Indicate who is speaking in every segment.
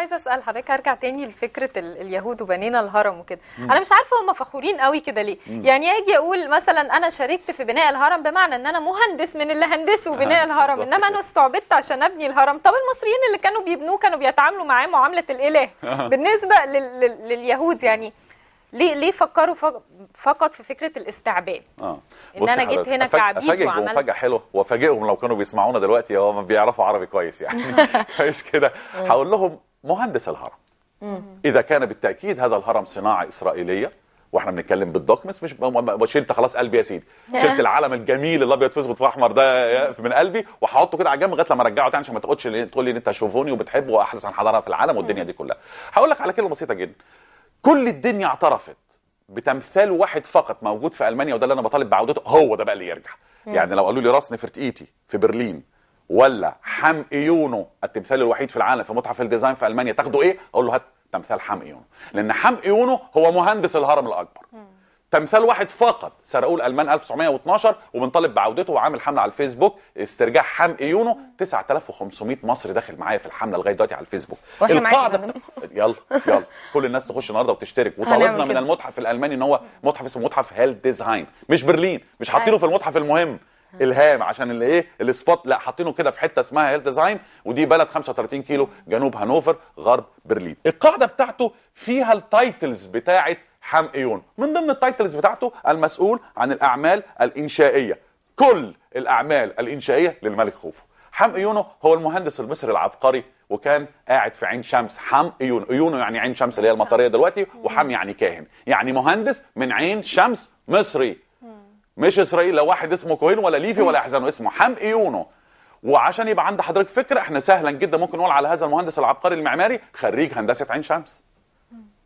Speaker 1: عايزه اسال حضرتك ارجع تاني لفكره اليهود وبنينا الهرم وكده انا مش عارفه هم فخورين قوي كده ليه مم. يعني اجي اقول مثلا انا شاركت في بناء الهرم بمعنى ان انا مهندس من اللي هندسوا بناء آه. الهرم انما انا استعبدت عشان ابني الهرم طب المصريين اللي كانوا بيبنوه كانوا بيتعاملوا معاه معامله الاله آه. بالنسبه لل... لل... لليهود يعني ليه ليه فكروا فقط في فكره الاستعباد
Speaker 2: اه ان انا جيت هنا أفاج... كعبيد افاجئك مفاجاه حلوه وافاجئهم لو كانوا بيسمعونا دلوقتي هو بيعرفوا عربي كويس يعني كويس كده هقول لهم مهندس الهرم اذا كان بالتاكيد هذا الهرم صناعه اسرائيليه واحنا بنتكلم بالدوكمس مش شلت خلاص قلبي يا سيدي شلت العلم الجميل الابيض في اسود في احمر ده آه، من قلبي وهحطه كده على جنب لغايه لما ارجعه تاني عشان ما تقولش تقول لي ان انت شوفوني وبتحب واحدث عن حضاره في العالم والدنيا دي كلها هقول لك على كلمه بسيطه جدا كل الدنيا اعترفت بتمثال واحد فقط موجود في المانيا وده اللي انا بطالب بعودته هو ده بقى اللي يرجع يعني لو قالوا لي راس نفرتقيتي في برلين ولا حم ايونو التمثال الوحيد في العالم في متحف الديزاين في المانيا تاخده ايه اقول له هات تمثال حم ايونو لان حم ايونو هو مهندس الهرم الاكبر تمثال واحد فقط سرقوه الالمان 1912 وبنطالب بعودته وعامل حمله على الفيسبوك استرجاع حم ايونو 9500 مصري داخل معايا في الحمله لغايه دلوقتي على الفيسبوك القاعده بتا... يلا يلا كل الناس تخش النهارده وتشترك وطلبنا من المتحف الالماني ان هو متحف اسمه متحف هيل ديزاين مش برلين مش حاطينه أيوة. في المتحف المهم الهام عشان اللي ايه السبوت لا حاطينه كده في حته اسمها ديزاين ودي بلد 35 كيلو جنوب هانوفر غرب برلين القاعده بتاعته فيها التايتلز بتاعه حام ايون من ضمن التايتلز بتاعته المسؤول عن الاعمال الانشائيه كل الاعمال الانشائيه للملك خوفو حام ايونو هو المهندس المصري العبقري وكان قاعد في عين شمس حام ايون ايونو يعني عين شمس اللي هي المطريه دلوقتي وحام يعني كاهن يعني مهندس من عين شمس مصري مش اسرائيل لا واحد اسمه كوهين ولا ليفي ولا احزانه اسمه حمقي ايونو وعشان يبقى عند حضرتك فكره احنا سهلا جدا ممكن نقول على هذا المهندس العبقري المعماري خريج هندسه عين شمس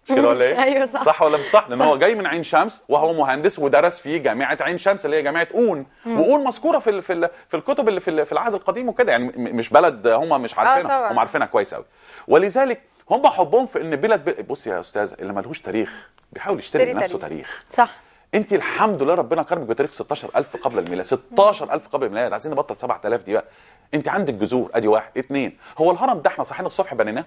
Speaker 2: مش كده ولا ايه؟ ايوه صح صح ولا مش صح؟ لان هو جاي من عين شمس وهو مهندس ودرس في جامعه عين شمس اللي هي جامعه اون واون مذكوره في في, في الكتب اللي في, في العهد القديم وكده يعني مش بلد هم مش آه، عارفينها هم عارفينها كويس قوي ولذلك هم حبهم في ان بلد بص يا استاذ اللي ملهوش تاريخ بيحاول يشتري لنفسه تاريخ صح انت الحمد لله ربنا كرمك بتاريخ 16000 قبل الميلاد 16000 قبل الميلاد عايزين نبطل 7000 دي بقى انت عندك جذور ادي واحد اثنين هو الهرم ده احنا صحينا الصبح بنيناه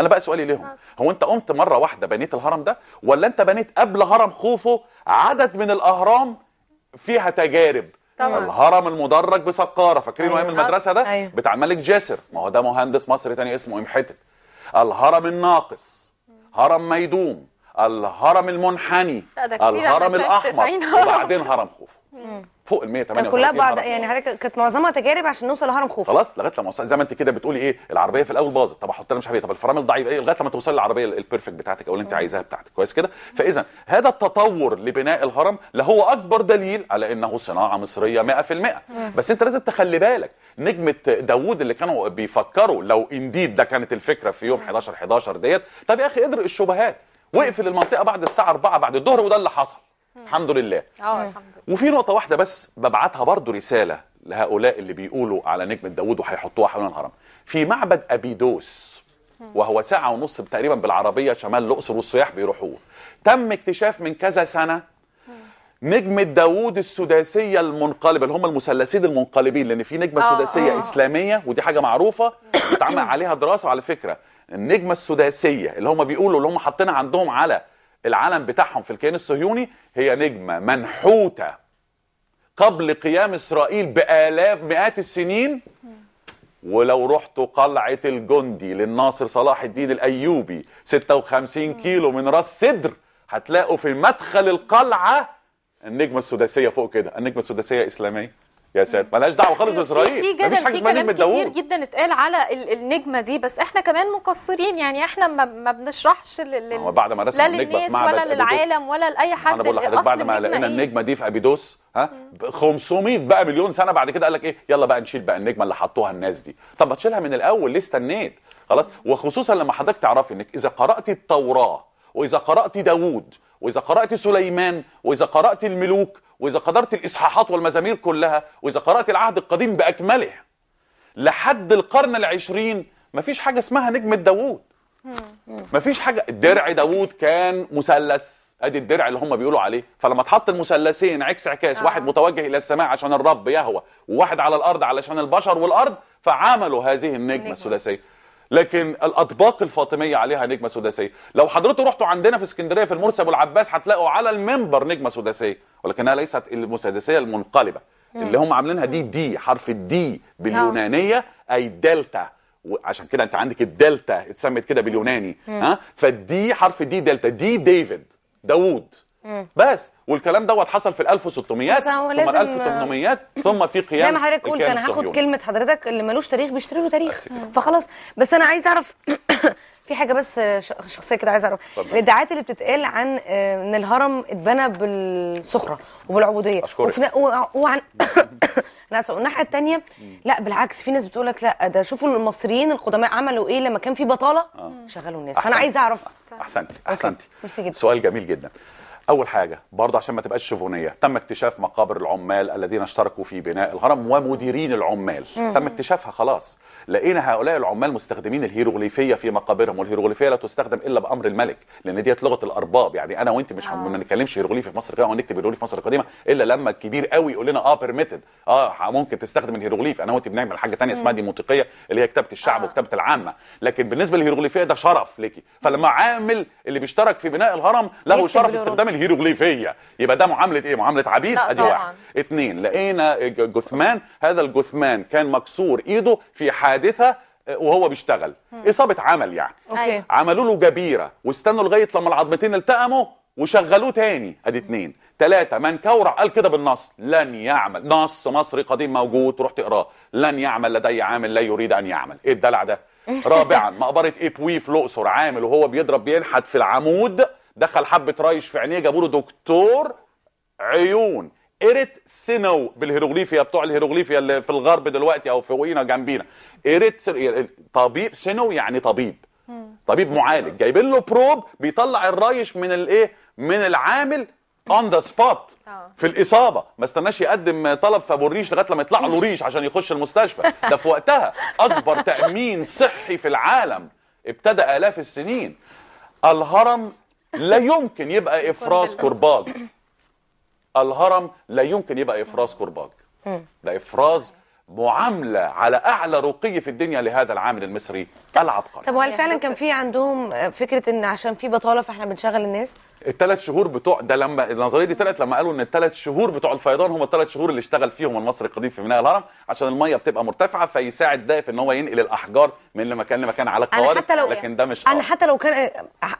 Speaker 2: انا بقى سؤالي ليهم هو انت قمت مره واحده بنيت الهرم ده ولا انت بنيت قبل هرم خوفو عدد من الاهرام فيها تجارب طبعا. الهرم المدرج بسقاره فاكرينه أيوة. ايام المدرسه ده أيوه. بتاع الملك جاسر ما هو ده مهندس مصري تاني اسمه امحتت الهرم الناقص هرم ميدوم الهرم المنحني الهرم الاحمر وبعدين هرم خوفو فوق ال 138 كلها بعض يعني
Speaker 3: حضرتك كانت معظمها تجارب عشان نوصل لهرم خوفو خلاص
Speaker 2: لغايه لما وصل زي ما انت كده بتقولي ايه العربيه في الاول باظت طب احط لها مش عارف ايه. طب الفرامل ضعيف ايه لغايه لما توصلي للعربيه البيرفكت بتاعتك او اللي انت عايزاها بتاعتك كويس كده فاذا هذا التطور لبناء الهرم لهو اكبر دليل على انه صناعه مصريه 100% بس انت لازم تخلي بالك نجمه داوود اللي كانوا بيفكروا لو انديد ده كانت الفكره في يوم 11 11 ديت طب يا اخي ادرق الشبهات وقفل المنطقه بعد الساعه 4 بعد الظهر وده اللي حصل الحمد لله اه الحمد لله وفي نقطه واحده بس ببعتها برضو رساله لهؤلاء اللي بيقولوا على نجمه داوود وهيحطوها حول الهرم في معبد ابيدوس وهو ساعه ونص تقريبا بالعربيه شمال الاقصر والسياح بيروحوه تم اكتشاف من كذا سنه نجمة داوود السداسية المنقلبة اللي هم المثلثين المنقلبين لأن في نجمة آه سداسية آه. إسلامية ودي حاجة معروفة اتعمل عليها دراسة على فكرة النجمه السداسيه اللي هم بيقولوا اللي هم حاطينها عندهم على العلم بتاعهم في الكيان الصهيوني هي نجمه منحوته قبل قيام اسرائيل بالاف مئات السنين ولو رحت قلعة الجندي للناصر صلاح الدين الأيوبي 56 كيلو من راس سدر هتلاقوا في مدخل القلعة النجمة السداسية فوق كده النجمة السداسية إسلامية يا ساتر مالهاش دعوه خالص باسرائيل في جدل في كلام كتير
Speaker 1: جدا اتقال على النجمه دي بس احنا كمان مقصرين يعني احنا ما, ما بنشرحش لل... هو بعد ما رسم ولا للعالم ولا لاي حد انا بقول لحضرتك بعد ما لقينا النجمه
Speaker 2: دي في ابيدوس ها 500 بقى مليون سنه بعد كده قال لك ايه يلا بقى نشيل بقى النجمه اللي حطوها الناس دي طب ما تشيلها من الاول ليه استنيت خلاص وخصوصا لما حضرتك تعرفي انك اذا قرات التوراه وإذا قرأت داوود وإذا قرأت سليمان وإذا قرأت الملوك وإذا قدرت الإصحاحات والمزامير كلها وإذا قرأت العهد القديم بأكمله لحد القرن العشرين مفيش حاجة اسمها نجمة داوود مفيش حاجة درع داوود كان مثلث ادي الدرع اللي هم بيقولوا عليه فلما اتحط المثلثين عكس عكاس آه. واحد متوجه الى السماء عشان الرب يهوى وواحد على الارض علشان البشر والارض فعملوا هذه النجمه الثلاثيه لكن الاطباق الفاطميه عليها نجمه سداسيه لو حضرتوا رحتوا عندنا في اسكندريه في المرسي ابو العباس هتلاقوا على المنبر نجمه سداسيه ولكنها ليست المسدسيه المنقلبه اللي هم عاملينها دي دي حرف الدي باليونانيه اي دلتا وعشان كده انت عندك الدلتا اتسمت كده باليوناني ها فالدي حرف الدي دلتا دي ديفيد داوود بس والكلام دوت حصل في ال 1600 ثم ال 1800 ثم في قيام زي ما حضرتك قلت انا هاخد كلمه
Speaker 3: حضرتك اللي ملوش تاريخ بيشتري له تاريخ فخلاص بس انا عايز اعرف في حاجه بس شخصيه كده عايز اعرف الادعاءات اللي بتتقال عن آه، ان الهرم اتبنى بالسخره وبالعبوديه اشكرك وعن انا اسف والناحيه الثانيه لا بالعكس في ناس بتقول لك لا ده شوفوا المصريين القدماء عملوا ايه لما كان في بطاله آه. شغلوا الناس فانا عايز اعرف
Speaker 2: احسنتي احسنتي سؤال جميل جدا اول حاجه برضه عشان ما تبقاش شفونيه تم اكتشاف مقابر العمال الذين اشتركوا في بناء الهرم ومديرين العمال تم اكتشافها خلاص لقينا هؤلاء العمال مستخدمين الهيروغليفيه في مقابرهم والهيروغليفيه لا تستخدم الا بامر الملك لان ديت لغه الارباب يعني انا وانت مش آه. ما نتكلمش هيروغليفي في مصر القديمه ونكتب هيروغليفي في مصر القديمه الا لما الكبير قوي يقول لنا اه بيرميتد اه ممكن تستخدم الهيروغليف انا وانت بنعمل حاجه ثانيه اسمها ديموتيقيه اللي هي كتابه الشعب آه. وكتابه العامه لكن بالنسبه للهيروغليفيه ده شرف ليكي فلما عامل اللي بيشترك في بناء الهرم له شرف استخدام الهيروغليفيه هيروغليفيه يبقى ده معامله ايه معامله عبيد ادي واحد اثنين لقينا جثمان هذا الجثمان كان مكسور ايده في حادثه آه، وهو بيشتغل اصابه عمل يعني أوكي. أيوه. عملوا له جبيره واستنوا لغايه لما العظمتين التقموا وشغلوه تاني ادي اثنين ثلاثة من كورع قال كده بالنص لن يعمل نص مصري قديم موجود تروح تقراه لن يعمل لدي عامل لا يريد أن يعمل إيه الدلع ده رابعا مقبرة إيبوي في الأقصر عامل وهو بيضرب بينحت في العمود دخل حبه ريش في عينيه جابوا له دكتور عيون اريت سينو بالهيروغليفيا بتوع الهيروغليفيا اللي في الغرب دلوقتي او في وينا جنبينا اريت يعني طبيب سينو يعني طبيب طبيب معالج جايبين له بروب بيطلع الرايش من الايه من العامل اون ذا سبوت في الاصابه ما استناش يقدم طلب في ابو الريش لغايه لما يطلع له ريش عشان يخش المستشفى ده في وقتها اكبر تامين صحي في العالم ابتدى الاف السنين الهرم لا يمكن يبقى إفراز كرباج الهرم لا يمكن يبقى إفراز كرباج ده إفراز معامله على اعلى رقي في الدنيا لهذا العامل المصري العبقري
Speaker 3: طب هل فعلا كان في عندهم فكره ان عشان في بطاله فاحنا بنشغل الناس
Speaker 2: الثلاث شهور بتوع ده لما النظريه دي طلعت لما قالوا ان الثلاث شهور بتوع الفيضان هم الثلاث شهور اللي اشتغل فيهم المصري القديم في ميناء الهرم عشان الميه بتبقى مرتفعه فيساعد ده في ان هو ينقل الاحجار من لمكان لمكان على القوارب لكن ده مش انا
Speaker 3: حتى لو كان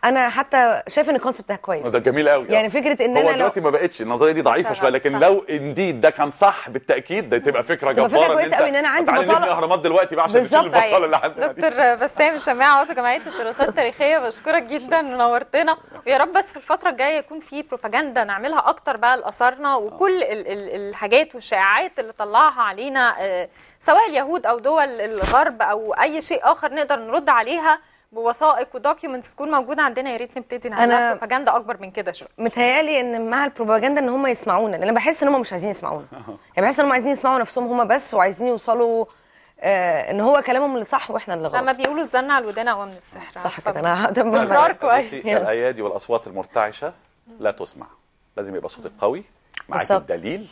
Speaker 3: انا حتى شايف ان الكونسيبت ده كويس ده جميل قوي يعني فكره ان هو انا دلوقتي لو... ما
Speaker 2: بقتش النظريه دي ضعيفه شويه لكن صح. لو انديد ده كان صح بالتاكيد ده تبقى فكره جباره فكره كويسه قوي ان انا عندي بطاله الاهرامات دلوقتي بقى عشان البطاله اللي عندنا دكتور
Speaker 1: بسام شماعه عضو جمعيه الدراسات التاريخيه بشكرك جدا نورتنا ويا رب بس في الفتره الجايه يكون في بروباجندا نعملها اكتر بقى لاثارنا وكل آه. ال ال الحاجات والشائعات اللي طلعها علينا آه، سواء اليهود او دول الغرب او اي شيء اخر نقدر نرد عليها بوثائق ودوكيومنتس تكون موجوده عندنا يا ريت نبتدي نعمل بروباجندا اكبر من كده شويه
Speaker 3: متهيألي ان مع البروباجندا ان هم يسمعونا لان انا بحس ان هم مش عايزين يسمعونا يعني بحس ان هم عايزين يسمعوا نفسهم هم بس وعايزين يوصلوا آه، ان هو كلامهم اللي صح واحنا اللي غلط لما
Speaker 1: بيقولوا الزن على الودان اقوى من السحر صح كده انا هدمر كويس الايادي
Speaker 2: والاصوات المرتعشه لا تسمع لازم يبقى صوتك قوي معاك الدليل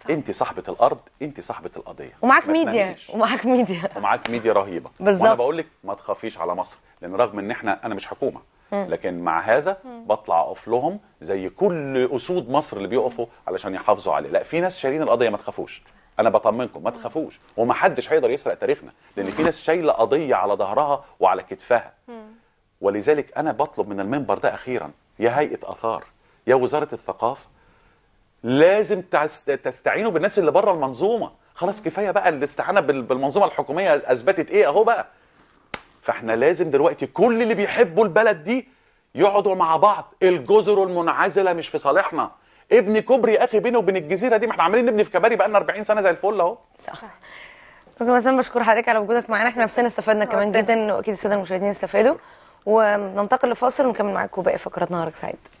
Speaker 2: صح. انت صاحبه الارض انت صاحبه القضيه
Speaker 3: ومعاك ميديا ومعاك ميديا
Speaker 2: ومعاك ميديا رهيبه بالظبط وانا بقول لك ما تخافيش على مصر لان رغم ان احنا انا مش حكومه لكن مع هذا بطلع اقف لهم زي كل اسود مصر اللي بيقفوا علشان يحافظوا عليه لا في ناس شايلين القضيه ما تخافوش انا بطمنكم ما تخافوش ومحدش هيقدر يسرق تاريخنا لان في ناس شايله قضيه على ظهرها وعلى كتفها ولذلك انا بطلب من المنبر ده اخيرا يا هيئه اثار يا وزاره الثقافه لازم تستعينوا بالناس اللي بره المنظومه خلاص كفايه بقى الاستعانه بالمنظومه الحكوميه اثبتت ايه اهو بقى فاحنا لازم دلوقتي كل اللي بيحبوا البلد دي يقعدوا مع بعض الجزر المنعزله مش في صالحنا ابني كوبري يا اخي بيني وبين الجزيره دي ما احنا عمالين نبني في كباري بقى لنا 40 سنه زي الفل اهو صح
Speaker 3: اوكي مثلا بشكر حضرتك على وجودك معانا احنا نفسنا استفدنا آه، كمان جدا واكيد الساده المشاهدين استفادوا وننتقل لفاصل ونكمل معاكم باقي فقرات نهارك سعيد